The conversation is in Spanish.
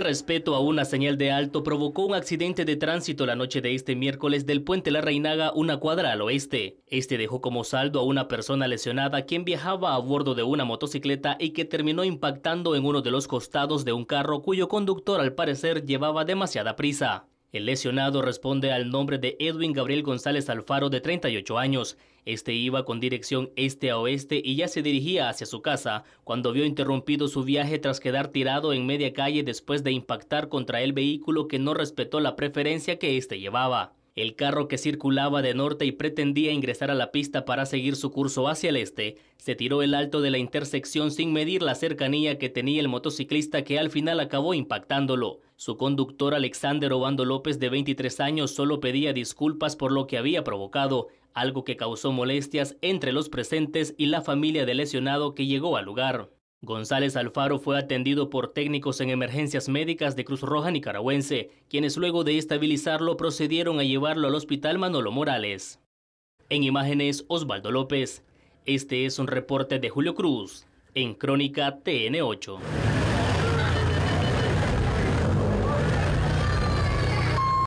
respeto a una señal de alto provocó un accidente de tránsito la noche de este miércoles del puente La Reinaga, una cuadra al oeste. Este dejó como saldo a una persona lesionada quien viajaba a bordo de una motocicleta y que terminó impactando en uno de los costados de un carro cuyo conductor al parecer llevaba demasiada prisa. El lesionado responde al nombre de Edwin Gabriel González Alfaro de 38 años. Este iba con dirección este a oeste y ya se dirigía hacia su casa cuando vio interrumpido su viaje tras quedar tirado en media calle después de impactar contra el vehículo que no respetó la preferencia que éste llevaba. El carro que circulaba de norte y pretendía ingresar a la pista para seguir su curso hacia el este, se tiró el alto de la intersección sin medir la cercanía que tenía el motociclista que al final acabó impactándolo. Su conductor Alexander Obando López, de 23 años, solo pedía disculpas por lo que había provocado, algo que causó molestias entre los presentes y la familia del lesionado que llegó al lugar. González Alfaro fue atendido por técnicos en emergencias médicas de Cruz Roja Nicaragüense, quienes luego de estabilizarlo procedieron a llevarlo al hospital Manolo Morales. En imágenes, Osvaldo López. Este es un reporte de Julio Cruz, en Crónica TN8.